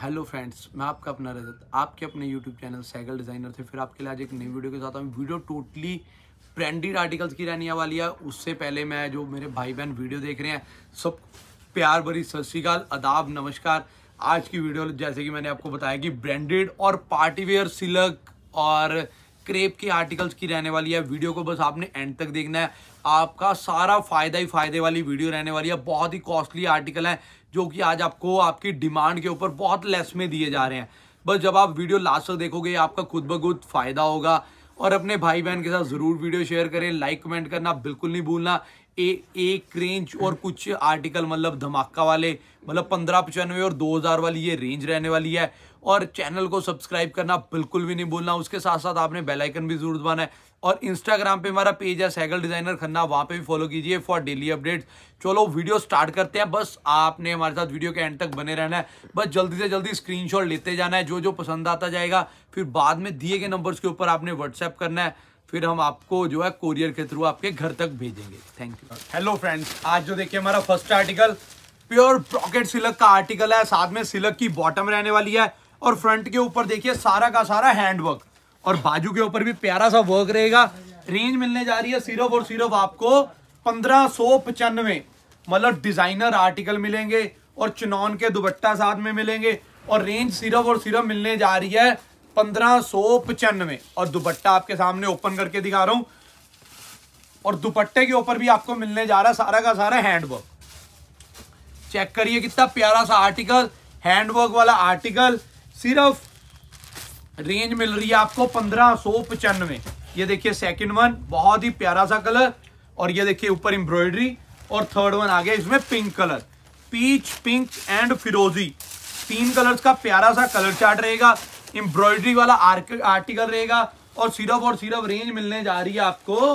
hello friends मैं आपका अपना रजत आपके अपने यूट्यूब चैनल साइकिल डिज़ाइनर से फिर आपके लिए आज एक नई वीडियो के साथ हूँ वीडियो टोटली ब्रांडेड आर्टिकल्स की रहने वाली है उससे पहले मैं जो मेरे भाई बहन वीडियो देख रहे हैं सब प्यार भरी सत श्रीकाल अदाब नमस्कार आज की वीडियो जैसे कि मैंने आपको बताया कि ब्रांडेड और पार्टीवेयर सिलक और क्रेप के आर्टिकल्स की रहने वाली है वीडियो को बस आपने एंड तक देखना है आपका सारा फायदा ही फायदे वाली वीडियो रहने वाली है बहुत ही कॉस्टली आर्टिकल है जो कि आज आपको आपकी डिमांड के ऊपर बहुत लेस में दिए जा रहे हैं बस जब आप वीडियो लास्ट तक देखोगे आपका खुद ब खुद फायदा होगा और अपने भाई बहन के साथ ज़रूर वीडियो शेयर करें लाइक कमेंट करना बिल्कुल नहीं भूलना ए एक रेंज और कुछ आर्टिकल मतलब धमाका वाले मतलब पंद्रह पचानवे और दो हज़ार वाली ये रेंज रहने वाली है और चैनल को सब्सक्राइब करना बिल्कुल भी नहीं भूलना उसके साथ साथ आपने बेलाइकन भी जरूर दबाना है और इंस्टाग्राम पे हमारा पेज है साइकिल डिजाइनर खन्ना वहाँ पे भी फॉलो कीजिए फॉर डेली अपडेट्स चलो वीडियो स्टार्ट करते हैं बस आपने हमारे साथ वीडियो के एंड तक बने रहना है बस जल्दी से जल्दी स्क्रीनशॉट लेते जाना है जो जो पसंद आता जाएगा फिर बाद में दिए गए नंबर्स के ऊपर आपने व्हाट्सएप करना है फिर हम आपको जो है कोरियर के थ्रू आपके घर तक भेजेंगे थैंक यू हेलो फ्रेंड्स आज जो देखिए हमारा first article pure brocade silk का आर्टिकल है साथ में सिलक की बॉटम रहने वाली है और फ्रंट के ऊपर देखिए सारा का सारा हैंडवर्क और बाजू के ऊपर भी प्यारा सा वर्क रहेगा रेंज मिलने जा रही है सिर्फ और सिर्फ आपको पंद्रह सो पचानवे मतलब डिजाइनर आर्टिकल मिलेंगे और चुनौन के दुपट्टा साथ में मिलेंगे और रेंज सिर्फ और सिर्फ मिलने जा रही है पंद्रह सो पचानवे और दुपट्टा आपके सामने ओपन करके दिखा रहा हूँ और दुपट्टे के ऊपर भी आपको मिलने जा रहा है सारा का सारा हैंडवर्क चेक करिए कितना प्यारा सा आर्टिकल हैंडवर्क वाला आर्टिकल सिर्फ रेंज मिल रही है आपको पंद्रह सौ पचानवे ये देखिए सेकंड वन बहुत ही प्यारा सा कलर और ये देखिए ऊपर एम्ब्रॉयडरी और थर्ड वन आ गया इसमें pink colour peach pink and फिरोजी तीन कलर्स का प्यारा सा कलर चार्ट रहेगा एम्ब्रॉयडरी वाला आर्टिकल रहेगा और सिर्फ और सिर्फ रेंज मिलने जा रही है आपको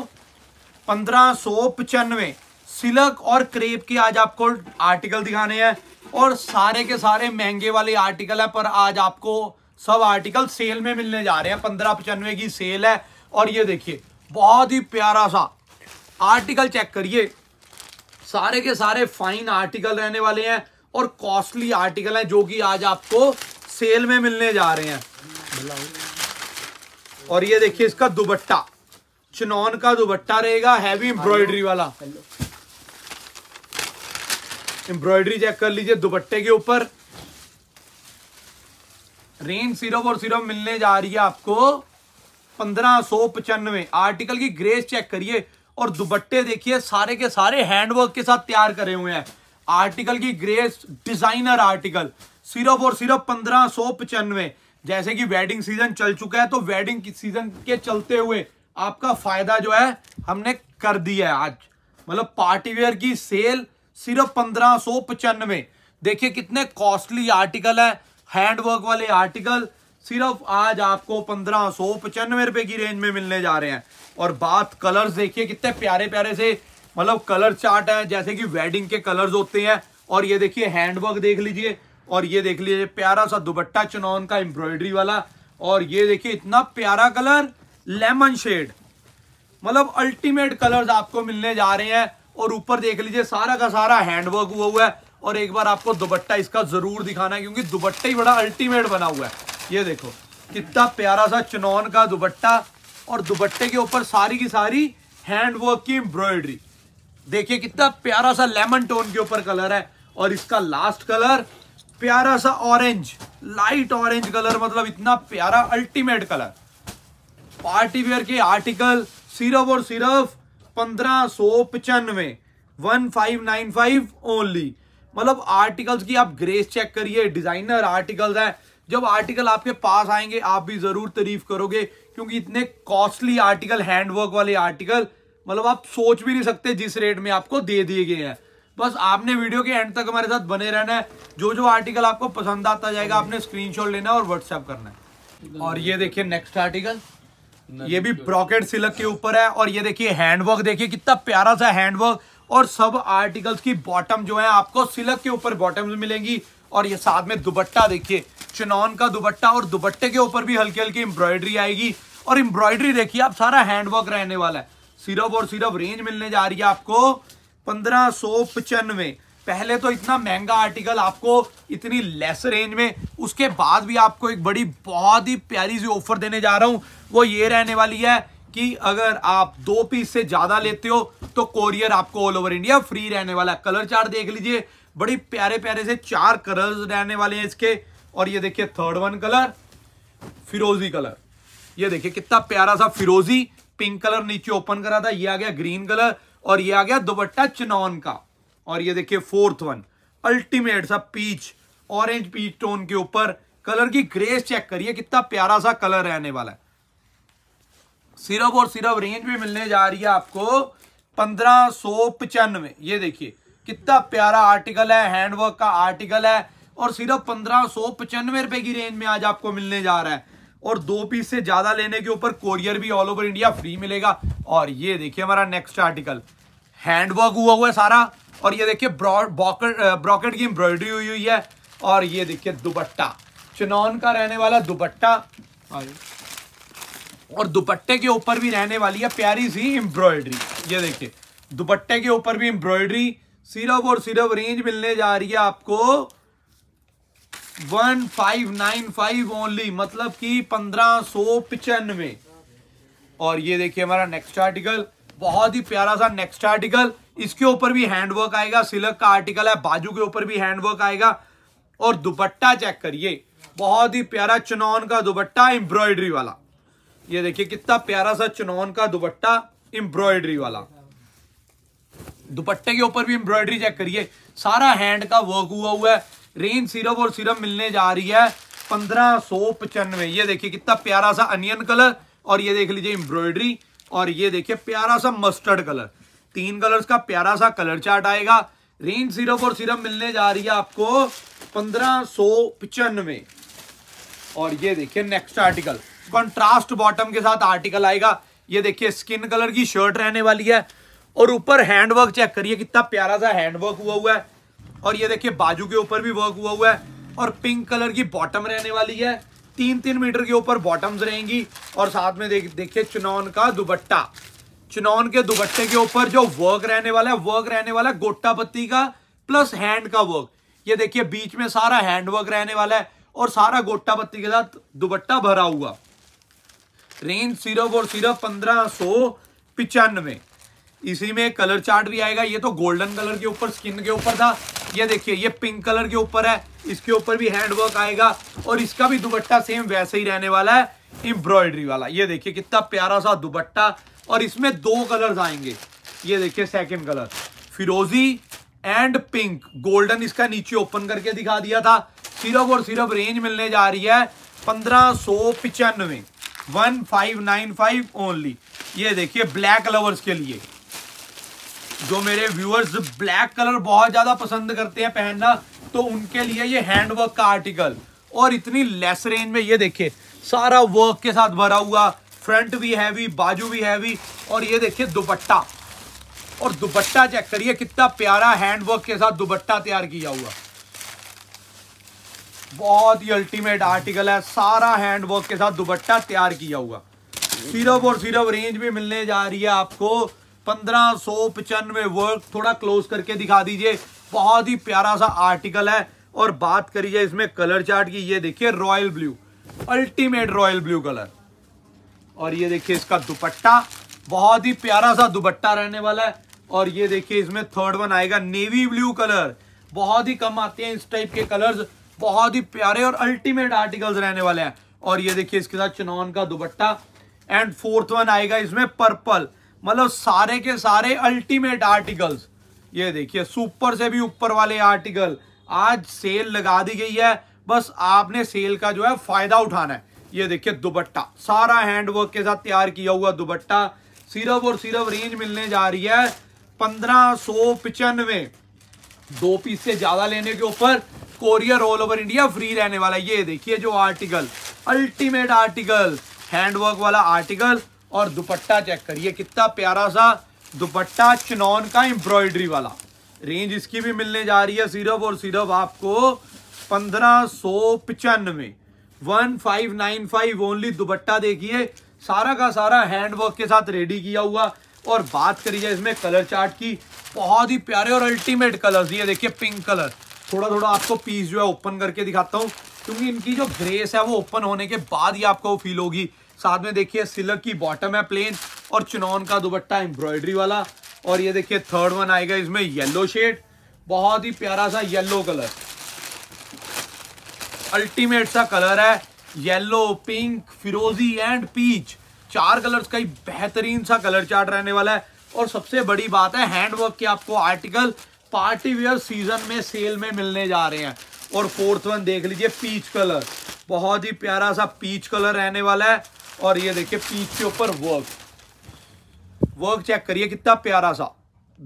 पंद्रह सौ पचानवे सिलक और क्रेप के आज आपको आर्टिकल दिखाने हैं और सारे के सारे महंगे वाले आर्टिकल है पर आज आपको सब आर्टिकल सेल में मिलने जा रहे हैं पंद्रह पचानवे की सेल है और ये देखिए बहुत ही प्यारा सा आर्टिकल चेक करिए सारे के सारे फाइन आर्टिकल रहने वाले हैं और कॉस्टली आर्टिकल हैं जो कि आज आपको सेल में मिलने जा रहे हैं और ये देखिए इसका दुबट्टा चनौन का दुबट्टा रहेगा हैवी एम्ब्रॉयडरी वाला एम्ब्रॉयडरी चेक कर लीजिए दुबट्टे के ऊपर रेंज सिरप और सिरप मिलने जा रही है आपको पंद्रह सौ पचानवे आर्टिकल की ग्रेस चेक करिए और दुपट्टे देखिए सारे के सारे हैंडवर्क के साथ तैयार करे हुए हैं आर्टिकल की ग्रेस डिजाइनर आर्टिकल सिर्फ और सिर्फ पंद्रह सौ पचानवे जैसे कि वेडिंग सीजन चल चुका है तो वेडिंग सीजन के चलते हुए आपका फायदा जो है हमने कर दिया है आज मतलब पार्टीवेयर की सेल सिर्फ पंद्रह सौ पचानवे देखिए कितने कॉस्टली आर्टिकल है हैंडवर्क वाले आर्टिकल सिर्फ आज आपको पंद्रह सौ पचानवे रुपए की रेंज में मिलने जा रहे हैं और बात कलर्स देखिए कितने प्यारे प्यारे से मतलब कलर चार्ट है जैसे कि वेडिंग के कलर्स होते हैं और ये देखिए हैंडवर्क देख लीजिए और ये देख लीजिए प्यारा सा दुबट्टा चुनौन का एम्ब्रॉयडरी वाला और ये देखिए इतना प्यारा कलर लेमन शेड मतलब अल्टीमेट कलर्स आपको मिलने जा रहे हैं और ऊपर देख लीजिए सारा का सारा हैंडवर्क हुआ हुआ है और एक बार आपको दुपट्टा इसका जरूर दिखाना है क्योंकि दुबट्टा ही बड़ा अल्टीमेट बना हुआ है ये देखो कितना प्यारा सा चुनौन का दुबट्टा और दुबट्टे के ऊपर सारी की सारी हैंड वर्क की एम्ब्रॉयडरी देखिए कितना प्यारा सा लेमन टोन के ऊपर कलर है और इसका लास्ट कलर प्यारा सा ऑरेंज लाइट ऑरेंज कलर मतलब इतना प्यारा अल्टीमेट कलर पार्टी वेयर के आर्टिकल सिर्फ और सिर्फ पंद्रह सौ पचानवे one five nine five only मतलब आर्टिकल्स की आप ग्रेस चेक करिए डिजाइनर आर्टिकल्स हैं जब आर्टिकल आपके पास आएंगे आप भी जरूर तारीफ करोगे क्योंकि इतने कॉस्टली आर्टिकल हैंडवर्क वाले आर्टिकल मतलब आप सोच भी नहीं सकते जिस रेट में आपको दे दिए गए हैं बस आपने वीडियो के एंड तक हमारे साथ बने रहना है जो जो आर्टिकल आपको पसंद आता जाएगा आपने स्क्रीनशॉट लेना है और व्हाट्सएप करना है और ये देखिए नेक्स्ट आर्टिकल ये भी ब्रॉकेट सिलक के ऊपर है और ये देखिए हैंडवर्क देखिए कितना प्यारा सा हैंडवर्क और सब आर्टिकल्स की बॉटम जो है आपको सिलक के ऊपर बॉटम मिलेंगी और ये साथ में दुबट्टा देखिए चुनौन का दुबट्टा और दुपट्टे के ऊपर भी हल्की हल्की एम्ब्रॉयडरी आएगी और एम्ब्रॉयडरी देखिए आप सारा हैंडवर्क रहने वाला है सिर्फ और सिर्फ रेंज मिलने जा रही है आपको पंद्रह सो पचानवे पहले तो इतना महंगा आर्टिकल आपको इतनी लेस रेंज में उसके बाद भी आपको एक बड़ी बहुत ही प्यारी सी ऑफर देने जा रहा हूं वो ये रहने वाली है कि अगर आप दो पीस से ज्यादा लेते हो तो कोरियर आपको ऑल ओवर इंडिया फ्री रहने वाला है कलर चार्ट देख लीजिए बड़ी प्यारे प्यारे से चार कलर्स रहने वाले हैं इसके और ये देखिए थर्ड वन कलर फिरोजी कलर ये देखिए कितना प्यारा सा फिरोजी पिंक कलर नीचे ओपन करा था ये आ गया ग्रीन कलर और ये आ गया दोपट्टा चनौन का और ये देखिए फोर्थ वन अल्टीमेट सा पीच ऑरेंज पीच टोन के ऊपर कलर की ग्रेस चेक करिए कितना प्यारा सा कलर रहने वाला है सिर्फ और सिर्फ रेंज भी मिलने जा रही है आपको पंद्रह सौ पचानवे ये देखिए कितना प्यारा आर्टिकल है हैंडवर्क का आर्टिकल है और सिर्फ पंद्रह सौ पचानवे रुपए की रेंज में आज आपको मिलने जा रहा है और दो पीस से ज्यादा लेने के ऊपर कोरियर भी ऑल ओवर इंडिया फ्री मिलेगा और ये देखिए हमारा नेक्स्ट आर्टिकल हैंडवर्क हुआ हुआ है सारा और ये देखिए ब्रॉकेट की एम्ब्रॉयडरी हुई हुई है और ये देखिए दुबट्टा चनौन का रहने वाला दुबट्टा और दुपट्टे के ऊपर भी रहने वाली है प्यारी सी एम्ब्रॉयडरी ये देखिए दुपट्टे के ऊपर भी एम्ब्रॉयडरी सिर्फ और सिर्फ रेंज मिलने जा रही है आपको one five nine five only मतलब कि पंद्रह सो पिचानवे और ये देखिए हमारा नेक्स्ट आर्टिकल बहुत ही प्यारा सा नेक्स्ट आर्टिकल इसके ऊपर भी हैंडवर्क आएगा सिलक का आर्टिकल है बाजू के ऊपर भी हैंडवर्क आएगा और दुपट्टा चेक करिए बहुत ही प्यारा चुनौन का दुपट्टा एम्ब्रॉयडरी वाला ये देखिए कितना प्यारा सा चुनौन का दुपट्टा एम्ब्रॉयडरी वाला दुपट्टे के ऊपर भी एम्ब्रॉयडरी चेक करिए सारा हैंड का वर्क हुआ हुआ है रेन सिरप और सिरप मिलने जा रही है पंद्रह सौ पचानवे ये देखिए कितना प्यारा सा अनियन कलर और ये देख लीजिए एम्ब्रॉयडरी और ये देखिए प्यारा सा मस्टर्ड कलर तीन कलर्स का प्यारा सा कलर चार्ट आएगा रेन सिरप और सिरप मिलने जा रही है आपको पंद्रह सौ पचानवे और ये देखिए नेक्स्ट आर्टिकल कॉन्ट्रास्ट बॉटम के साथ आर्टिकल आएगा ये देखिए स्किन कलर की शर्ट रहने वाली है और ऊपर हैंडवर्क चेक करिए कितना प्यारा सा हैंडवर्क हुआ हुआ है और ये देखिए बाजू के ऊपर भी वर्क हुआ हुआ है और पिंक कलर की बॉटम रहने वाली है तीन तीन मीटर के ऊपर बॉटम्स रहेंगी और साथ में देख देखिए चुनौन का दुबट्टा चुनौन के दुबट्टे के ऊपर जो वर्क रहने वाला है वर्क रहने वाला है गोटा पत्ती का प्लस हैंड का वर्क ये देखिए बीच में सारा हैंड वर्क रहने वाला है और सारा गोटा पत्ती के साथ दुबट्टा भरा हुआ रेंज सिर्फ और सिर्फ पंद्रह सो पिचानवे इसी में कलर चार्ट भी आएगा ये तो गोल्डन कलर के ऊपर स्किन के ऊपर था ये देखिए ये पिंक कलर के ऊपर है इसके ऊपर भी हैंडवर्क आएगा और इसका भी दुबट्टा सेम वैसे ही रहने वाला है एम्ब्रॉयडरी वाला ये देखिए कितना प्यारा सा दुबट्टा और इसमें दो कलर आएंगे ये देखिए सेकेंड कलर फिरोजी एंड पिंक गोल्डन इसका नीचे ओपन करके दिखा दिया था सिर्फ और सिर्फ रेंज मिलने जा रही है पंद्रह सौ पिचानवे one five nine five only ये देखिए ब्लैक लवर्स के लिए जो मेरे व्यूअर्स ब्लैक कलर बहुत ज्यादा पसंद करते हैं पहनना तो उनके लिए ये हैंडवर्क का आर्टिकल और इतनी लेस रेंज में ये देखिए सारा वर्क के साथ भरा हुआ फ्रंट भी हैवी बाजू भी हैवी और ये देखिए दुपट्टा और दुपट्टा चेक करिए कितना प्यारा हैंडवर्क के साथ दुपट्टा तैयार किया हुआ बहुत ही अल्टीमेट आर्टिकल है सारा हैंड के साथ दुपट्टा तैयार किया हुआ सिर्फ और सिर्फ रेंज में मिलने जा रही है आपको पंद्रह सौ पचानवे वर्क थोड़ा क्लोज करके दिखा दीजिए बहुत ही प्यारा सा आर्टिकल है और बात करिए इसमें कलर चार्ट की ये देखिए royal blue ultimate royal blue colour और ये देखिए इसका दुपट्टा बहुत ही प्यारा सा दुपट्टा रहने वाला है और ये देखिए इसमें थर्ड वन आएगा नेवी ब्लू कलर बहुत ही कम आते हैं इस टाइप के कलर्स बहुत ही प्यारे और अल्टीमेट आर्टिकल्स रहने वाले हैं और ये देखिए इसके साथ चुनौन का दुपट्टा एंड फोर्थ वन आएगा इसमें पर्पल मतलब सारे के सारे अल्टीमेट आर्टिकल्स ये देखिए सुपर से भी ऊपर वाले आर्टिकल आज सेल लगा दी गई है बस आपने सेल का जो है फायदा उठाना है ये देखिए दुपट्टा सारा हैंडवर्क के साथ तैयार किया हुआ दुपट्टा सिर्फ और सिर्फ रेंज मिलने जा रही है पंद्रह सौ पिचानवे दो पीस से ज्यादा लेने के ऊपर courier all over India free रहने वाला ये देखिए जो आर्टिकल अल्टीमेट आर्टिकल हैंडवर्क वाला आर्टिकल और दुपट्टा चेक करिए कितना प्यारा सा दुपट्टा चनौन का एम्ब्रॉयडरी वाला रेंज इसकी भी मिलने जा रही है सिर्फ और सिर्फ आपको पंद्रह सौ पचानवे one five nine five only दुपट्टा देखिए सारा का सारा हैंडवर्क के साथ रेडी किया हुआ और बात करिए इसमें कलर चार्ट की बहुत ही प्यारे और अल्टीमेट कलर्स ये देखिए पिंक कलर थोड़ा थोड़ा आपको पीस जो है ओपन करके दिखाता हूँ क्योंकि इनकी जो ग्रेस है वो ओपन होने के बाद ही आपको फील होगी साथ में देखिए सिलक की बॉटम है प्लेन और चुनौन का दुपट्टा एम्ब्रॉयडरी वाला और ये देखिए थर्ड वन आएगा इसमें येलो शेड बहुत ही प्यारा सा येलो कलर अल्टीमेट सा कलर है येलो पिंक फिरोजी एंड पीच चार कलर्स का ही बेहतरीन सा कलर चार्ट रहने वाला है और सबसे बड़ी बात है हैंडवर्क के आपको आर्टिकल पार्टी वेयर सीजन में सेल में मिलने जा रहे हैं और फोर्थ वन देख लीजिए पीच कलर बहुत ही प्यारा सा पीच कलर रहने वाला है और ये देखिए पीच के ऊपर वर्क वर्क चेक करिए कितना प्यारा सा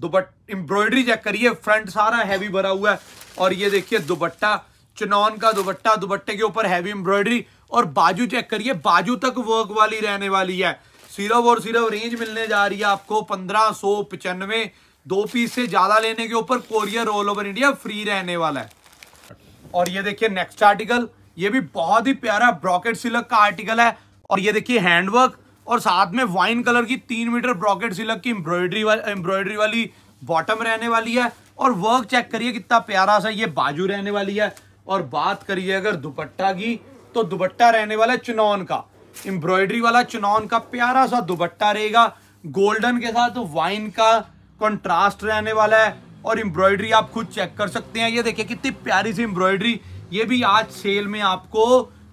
दुपट एम्ब्रॉयडरी चेक करिए फ्रंट सारा हैवी भरा हुआ है और ये देखिए दुपट्टा चुनौन का दुपट्टा दुपट्टे के ऊपर हैवी एम्ब्रॉयडरी और बाजू चेक करिए बाजू तक वर्क वाली रहने वाली है सिर्फ और सिर्फ रेंज मिलने जा रही है आपको पंद्रह सौ पचानवे दो पीस से ज़्यादा लेने के ऊपर courier all over India free रहने वाला है और ये देखिए नेक्स्ट आर्टिकल ये भी बहुत ही प्यारा ब्रॉकेट सिलक का आर्टिकल है और ये देखिए हैंडवर्क और साथ में वाइन कलर की तीन मीटर ब्रॉकेट सिलक की एम्ब्रॉयडरी एम्ब्रॉयडरी वाली बॉटम रहने वाली है और वर्क चेक करिए कितना प्यारा सा ये बाजू रहने वाली है और बात करिए अगर दुपट्टा की तो दुपट्टा रहने वाला है चुनौन का एम्ब्रॉयडरी वाला चुनौन का प्यारा सा दुपट्टा रहेगा गोल्डन के साथ वाइन का कंट्रास्ट रहने वाला है और एम्ब्रॉयडरी आप खुद चेक कर सकते हैं ये देखिए कितनी प्यारी सी एम्ब्रॉयडरी ये भी आज सेल में आपको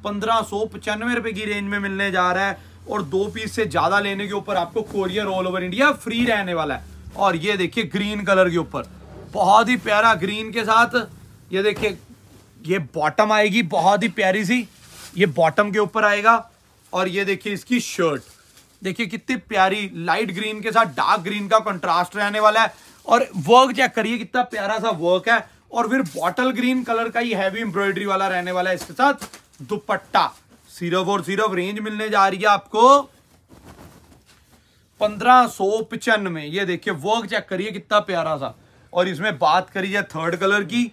पंद्रह सौ पचानवे रुपए की रेंज में मिलने जा रहा है और दो पीस से ज्यादा लेने के ऊपर आपको courier all over India free रहने वाला है और ये देखिए ग्रीन कलर के ऊपर बहुत ही प्यारा ग्रीन के साथ ये देखिए ये बॉटम आएगी बहुत ही प्यारी सी ये बॉटम के ऊपर आएगा और ये देखिए इसकी शर्ट देखिए कितनी प्यारी लाइट ग्रीन के साथ डार्क ग्रीन का कंट्रास्ट रहने वाला है और वर्क चेक करिए कितना प्यारा सा वर्क है और फिर बॉटल ग्रीन कलर का ही हैवी एम्ब्रॉयडरी वाला रहने वाला है इसके साथ दुपट्टा सिर्फ और सिर्फ रेंज मिलने जा रही है आपको पंद्रह सो पचानवे ये देखिए वर्क चेक करिए कितना प्यारा सा और इसमें बात करी जाए थर्ड कलर की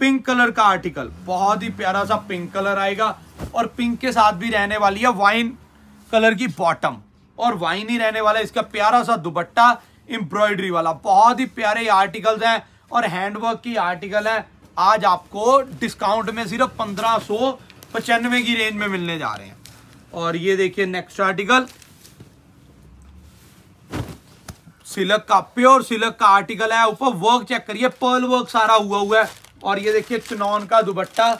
पिंक कलर का आर्टिकल बहुत ही प्यारा सा पिंक कलर आएगा और पिंक के साथ भी रहने वाली है वाइन कलर की बॉटम और वाइन ही रहने वाला है इसका प्यारा सा दुपट्टा एम्ब्रॉयडरी वाला बहुत ही प्यारे आर्टिकल्स हैं और हैंडवर्क की आर्टिकल है आज आपको डिस्काउंट में सिर्फ पंद्रह सो पचानवे की रेंज में मिलने जा रहे हैं और ये देखिए नेक्स्ट आर्टिकल सिलक का प्योर सिलक का आर्टिकल है ऊपर वर्क चेक करिए पर्ल वर्क सारा हुआ हुआ है और ये देखिए चनौन का दुबट्टा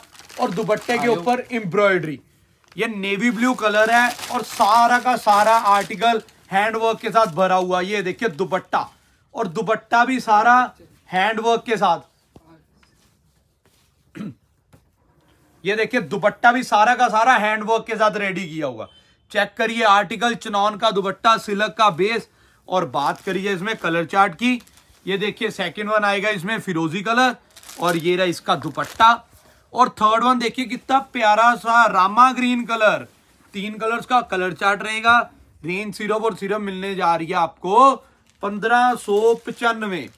और दुबट्टे के ऊपर एम्ब्रॉयडरी ये नेवी ब्लू कलर है और सारा का सारा आर्टिकल हैंडवर्क के साथ भरा हुआ ये देखिए दुपट्टा और दुपट्टा भी सारा हैंडवर्क के साथ ये देखिए दुपट्टा भी सारा का सारा हैंडवर्क के साथ रेडी किया हुआ चेक करिए आर्टिकल चनौन का दुपट्टा सिलक का बेस और बात करिए इसमें कलर चार्ट की ये देखिए सेकंड वन आएगा इसमें फिरोजी कलर और ये रहा इसका दुपट्टा और थर्ड वन देखिए कितना प्यारा सा रामा ग्रीन कलर तीन कलर्स का कलर चार्ट रहेगा ग्रीन सिरप और सिरप मिलने जा रही है आपको पंद्रह सो पचानवे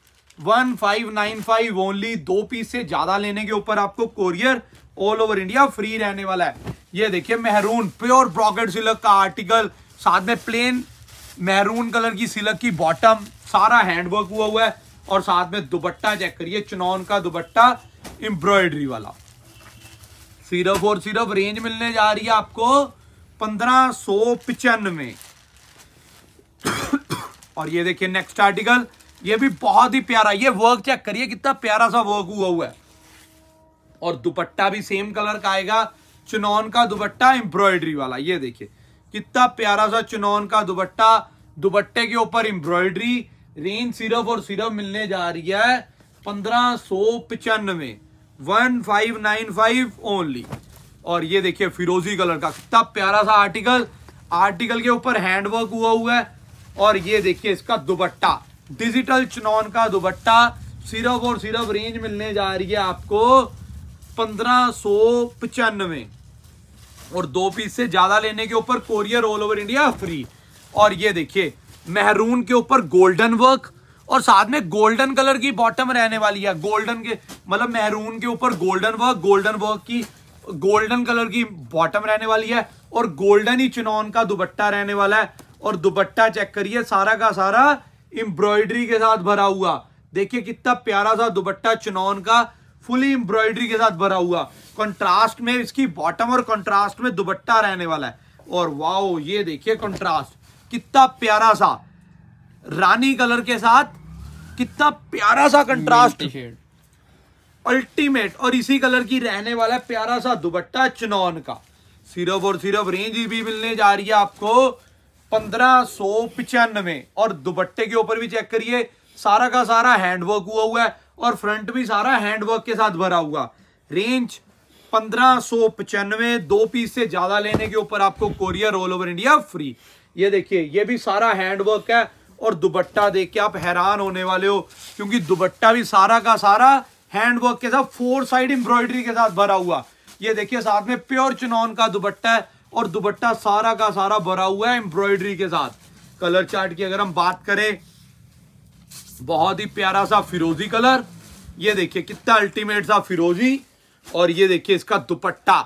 one five nine five only दो पीस से ज्यादा लेने के ऊपर आपको courier all over India free रहने वाला है ये देखिए मेहरून प्योर ब्रॉकेट सिलक का आर्टिकल साथ में प्लेन मेहरून कलर की सिलक की बॉटम सारा हैंडवर्क हुआ हुआ है और साथ में दुपट्टा चेक करिए चुनौन का दुपट्टा एम्ब्रॉयडरी वाला सिर्फ और सिर्फ रेंज मिलने जा रही है आपको पंद्रह सो पिचानवे और ये देखिए नेक्स्ट आर्टिकल ये भी बहुत ही प्यारा ये वर्क चेक करिए कितना प्यारा सा वर्क हुआ हुआ है और दुपट्टा भी सेम कलर का आएगा चुनौन का दुपट्टा एम्ब्रॉयडरी वाला ये देखिए कितना प्यारा सा चुनौन का दुपट्टा दुपट्टे के ऊपर एम्ब्रॉयडरी रेंज सिर्फ और सिर्फ मिलने जा रही है पंद्रह सो पिचानवे one five nine five only और ये देखिए फिरोजी कलर का कितना प्यारा सा आर्टिकल आर्टिकल के ऊपर हैंडवर्क हुआ हुआ है और ये देखिए इसका दुबट्टा डिजिटल चुनौन का दुबट्टा सिर्फ और सिर्फ रेंज मिलने जा रही है आपको पंद्रह सो पचानवे और दो पीस से ज्यादा लेने के ऊपर courier all over India free और ये देखिए मेहरून के ऊपर गोल्डन वर्क और साथ में गोल्डन कलर की बॉटम रहने वाली है गोल्डन के मतलब मेहरून के ऊपर गोल्डन वर्क गोल्डन वर्क की गोल्डन कलर की बॉटम रहने वाली है और गोल्डन ही चुनौन का दुबट्टा रहने वाला है और दुबट्टा चेक करिए सारा का सारा एम्ब्रॉयडरी के साथ भरा हुआ देखिए कितना प्यारा सा दुबट्टा चुनौन का फुली एम्ब्रॉयडरी के साथ भरा हुआ कंट्रास्ट में इसकी बॉटम और कंट्रास्ट में दुबट्टा रहने वाला है और वाओ ये देखिए कंट्रास्ट कितना प्यारा सा रानी कलर के साथ कितना प्यारा सा कंट्रास्ट अल्टीमेट और इसी कलर की रहने वाला है प्यारा सा दुपट्टा चुनौन का सिर्फ और सिर्फ रेंज भी मिलने जा रही है आपको पंद्रह सो पिचानवे और दुबट्टे के ऊपर भी चेक करिए सारा का सारा हैंडवर्क हुआ हुआ है और फ्रंट भी सारा हैंडवर्क के साथ भरा हुआ रेंज पंद्रह सो पचानवे दो पीस से ज्यादा लेने के ऊपर आपको courier all over India free ये देखिए ये भी सारा हैंडवर्क है और दुबट्टा देख के आप हैरान होने वाले हो क्योंकि दुबट्टा भी सारा का सारा हैंडवर्क के साथ फोर साइड एम्ब्रॉयडरी के साथ भरा हुआ ये देखिए साथ में प्योर चुनौन का दुबट्टा है और दुबट्टा सारा का सारा भरा हुआ है एम्ब्रॉयडरी के साथ कलर चार्ट की अगर हम बात करें बहुत ही प्यारा सा फिरोजी कलर ये देखिए कितना अल्टीमेट सा फिरोजी और ये देखिए इसका दुपट्टा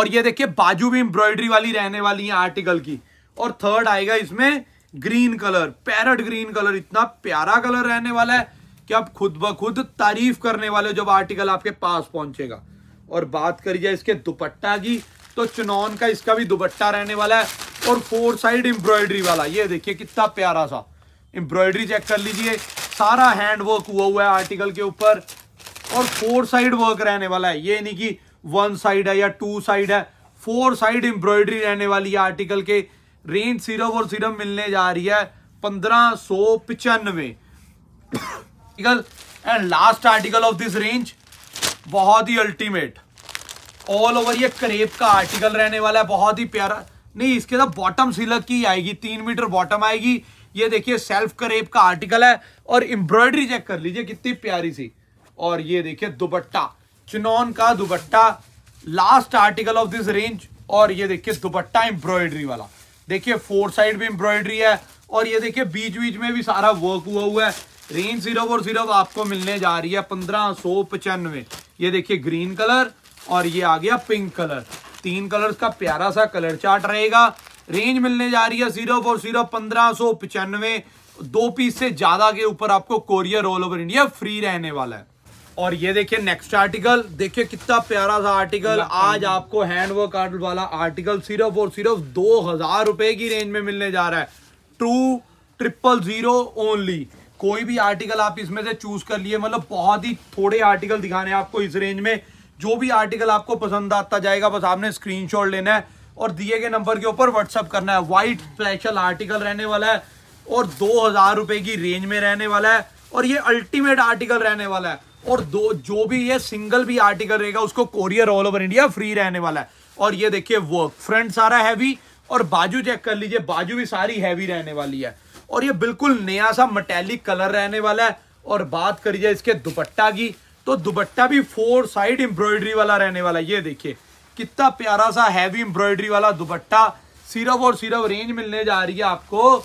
और ये देखिए बाजू भी एम्ब्रॉयडरी वाली रहने वाली है आर्टिकल की और थर्ड आएगा इसमें green colour parrot green colour इतना प्यारा कलर रहने वाला है कि आप खुद ब खुद तारीफ करने वाले जब आर्टिकल आपके पास पहुंचेगा और बात करिए इसके दुपट्टा की तो चुनौन का इसका भी दुपट्टा रहने वाला है और फोर साइड एम्ब्रॉयडरी वाला ये देखिए कितना प्यारा सा एम्ब्रॉयडरी चेक कर लीजिए सारा हैंड वर्क हुआ हुआ है आर्टिकल के ऊपर और फोर साइड वर्क रहने वाला है ये नहीं कि वन साइड है या टू साइड है फोर साइड एम्ब्रॉयडरी रहने वाली है आर्टिकल के रेंज सीरम और सीरम मिलने जा रही है पंद्रह सो पिचानवे and last article of this range बहुत ही अल्टीमेट ऑल ओवर ये करेप का आर्टिकल रहने वाला है बहुत ही प्यारा नहीं इसके साथ बॉटम सिलक की आएगी तीन मीटर बॉटम आएगी ये देखिए सेल्फ करेप का आर्टिकल है और एम्ब्रॉयडरी चेक कर लीजिए कितनी प्यारी सी और ये देखिए दुपट्टा चुनौन का dupatta last article of this range और ये देखिए दुपट्टा एम्ब्रॉयडरी वाला देखिए फोर साइड भी एम्ब्रॉयडरी है और ये देखिए बीच बीच में भी सारा वर्क हुआ हुआ है रेंज सिर्फ और सिर्फ आपको मिलने जा रही है पंद्रह सौ पचानवे ये देखिए ग्रीन कलर और ये आ गया पिंक कलर तीन कलर्स का प्यारा सा कलर चार्ट रहेगा रेंज मिलने जा रही है सिर्फ और सिर्फ पंद्रह सौ पचानवे दो पीस से ज्यादा के ऊपर आपको courier all over India free रहने वाला है और ये देखिए नेक्स्ट आर्टिकल देखिए कितना प्यारा सा आर्टिकल आज आपको हैंड वर्क आर्ट वाला आर्टिकल सिर्फ और सिर्फ दो हजार रुपए की रेंज में मिलने जा रहा है टू ट्रिपल जीरो ओनली कोई भी आर्टिकल आप इसमें से चूज कर लिए मतलब बहुत ही थोड़े आर्टिकल दिखाने आपको इस रेंज में जो भी आर्टिकल आपको पसंद आता जाएगा बस आपने स्क्रीन लेना है और दिए गए नंबर के ऊपर व्हाट्सअप करना है वाइट स्पेशल आर्टिकल रहने वाला है और दो हजार रुपए की रेंज में रहने वाला है और ये अल्टीमेट आर्टिकल रहने वाला है और दो जो भी ये सिंगल भी आर्टिकल रहेगा उसको courier all over India free रहने वाला है और ये देखिए वर्क फ्रंट सारा हैवी और बाजू चेक कर लीजिए बाजू भी सारी हैवी रहने वाली है और ये बिल्कुल नया सा मटेलिक कलर रहने वाला है और बात करिए इसके दुपट्टा की तो दुपट्टा भी फोर साइड एम्ब्रॉयडरी वाला रहने वाला है ये देखिए कितना प्यारा सा हैवी एम्ब्रॉयडरी वाला दुपट्टा सिर्फ और सिर्फ रेंज मिलने जा रही है आपको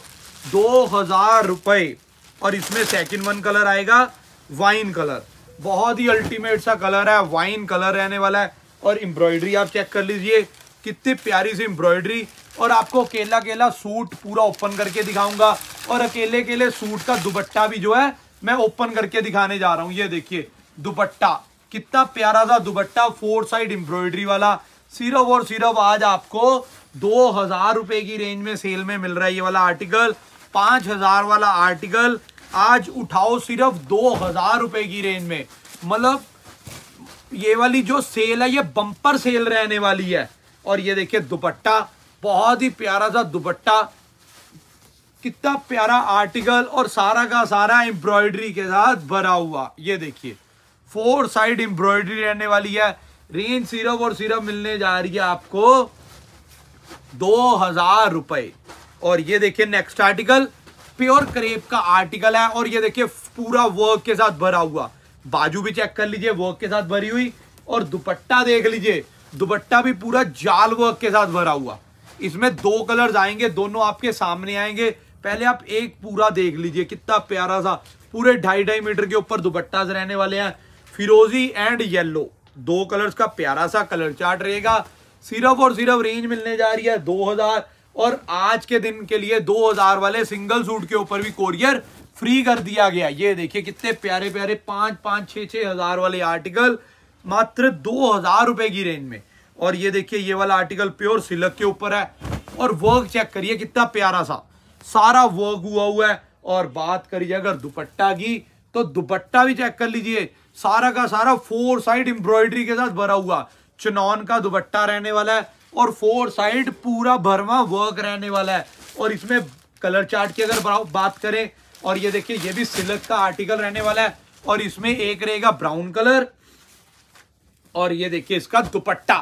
दो हजार रुपए और इसमें सेकंड वन कलर आएगा वाइन कलर बहुत ही अल्टीमेट सा कलर है वाइन कलर रहने वाला है और एम्ब्रॉयडरी आप चेक कर लीजिए कितनी प्यारी सी एम्ब्रॉयडरी और आपको अकेला अकेला सूट पूरा ओपन करके दिखाऊंगा और अकेले अकेले सूट का दुपट्टा भी जो है मैं ओपन करके दिखाने जा रहा हूँ ये देखिए दुपट्टा कितना प्यारा सा दुपट्टा फोर साइड एम्ब्रॉयडरी वाला सिर्फ और सिर्फ आज आपको दो हजार रुपए की रेंज में सेल में मिल रहा है ये वाला आर्टिकल पांच हजार वाला आर्टिकल आज उठाओ सिर्फ दो हजार रुपए की रेंज में मतलब ये वाली जो सेल है ये बम्पर सेल रहने वाली है और ये देखिए दुपट्टा बहुत ही प्यारा सा दुपट्टा कितना प्यारा आर्टिकल और सारा का सारा एम्ब्रॉयडरी के साथ भरा हुआ ये देखिए फोर साइड एम्ब्रॉयडरी रहने वाली है रेंज सिर्फ और सिर्फ मिलने जा रही है आपको दो हजार रुपए और ये देखिए नेक्स्ट आर्टिकल प्योर करेब का आर्टिकल है और ये देखिए पूरा वर्क के साथ भरा हुआ बाजू भी चेक कर लीजिए वर्क के साथ भरी हुई और दुपट्टा देख लीजिए दुपट्टा भी पूरा जाल वर्क के साथ भरा हुआ इसमें दो कलर्स आएंगे दोनों आपके सामने आएंगे पहले आप एक पूरा देख लीजिए कितना प्यारा सा पूरे ढाई ढाई मीटर के ऊपर दुपट्टा रहने वाले हैं फिरोजी एंड येलो दो कलर्स का प्यारा सा कलर चार्ट रहेगा सिर्फ और सिर्फ रेंज मिलने जा रही है दो हजार और आज के दिन के लिए 2000 वाले सिंगल सूट के ऊपर भी कोरियर फ्री कर दिया गया ये देखिए कितने प्यारे प्यारे पांच पाँच छ छः हज़ार वाले आर्टिकल मात्र दो हज़ार रुपए की रेंज में और ये देखिए ये वाला आर्टिकल प्योर सिलक के ऊपर है और वर्क चेक करिए कितना प्यारा सा सारा वर्क हुआ हुआ है और बात करिए अगर दुपट्टा की तो दुपट्टा भी चेक कर लीजिए सारा का सारा फोर साइड एम्ब्रॉयडरी के साथ भरा हुआ चुनौन का दुपट्टा रहने वाला है और फोर साइड पूरा भरवा वर्क रहने वाला है और इसमें कलर चार्ट की अगर बात करें और ये देखिए ये भी सिल्क का आर्टिकल रहने वाला है और इसमें एक रहेगा ब्राउन कलर और ये देखिए इसका दुपट्टा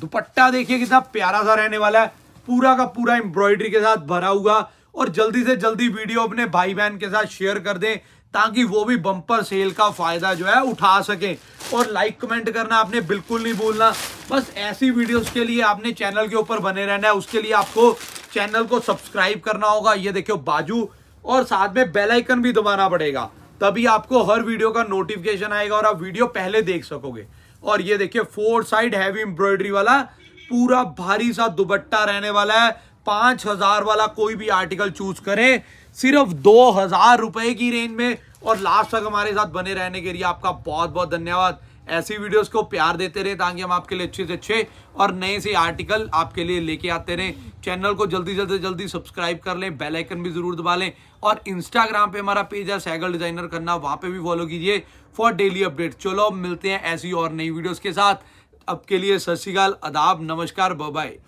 दुपट्टा देखिए कितना प्यारा सा रहने वाला है पूरा का पूरा एम्ब्रॉयडरी के साथ भरा हुआ और जल्दी से जल्दी वीडियो अपने भाई बहन के साथ शेयर कर दें ताकि वो भी बम्पर सेल का फायदा जो है उठा सकें और लाइक कमेंट करना आपने बिल्कुल नहीं भूलना बस ऐसी वीडियोस के लिए आपने चैनल के ऊपर बने रहना है उसके लिए आपको चैनल को सब्सक्राइब करना होगा ये देखियो बाजू और साथ में बेल आइकन भी दबाना पड़ेगा तभी आपको हर वीडियो का नोटिफिकेशन आएगा और आप वीडियो पहले देख सकोगे और ये देखिए फोर साइड हैवी एम्ब्रॉयडरी वाला पूरा भारी सा दुबट्टा रहने वाला है पांच हजार वाला कोई भी आर्टिकल चूज करें सिर्फ दो हजार रुपए की रेंज में और लास्ट तक हमारे साथ बने रहने के लिए आपका बहुत बहुत धन्यवाद ऐसी वीडियोस को प्यार देते रहे ताकि हम आपके लिए अच्छे से अच्छे और नए से आर्टिकल आपके लिए लेके आते रहें चैनल को जल्दी जल्दी जल्दी सब्सक्राइब कर लें बेल आइकन भी जरूर दबा लें और इंस्टाग्राम पे हमारा पेज है सैगल डिजाइनर करना वहां पे भी फॉलो कीजिए फॉर डेली अपडेट चलो मिलते हैं ऐसी और नई वीडियोज के साथ आपके लिए सत श्रीकाल अदाब नमस्कार बाय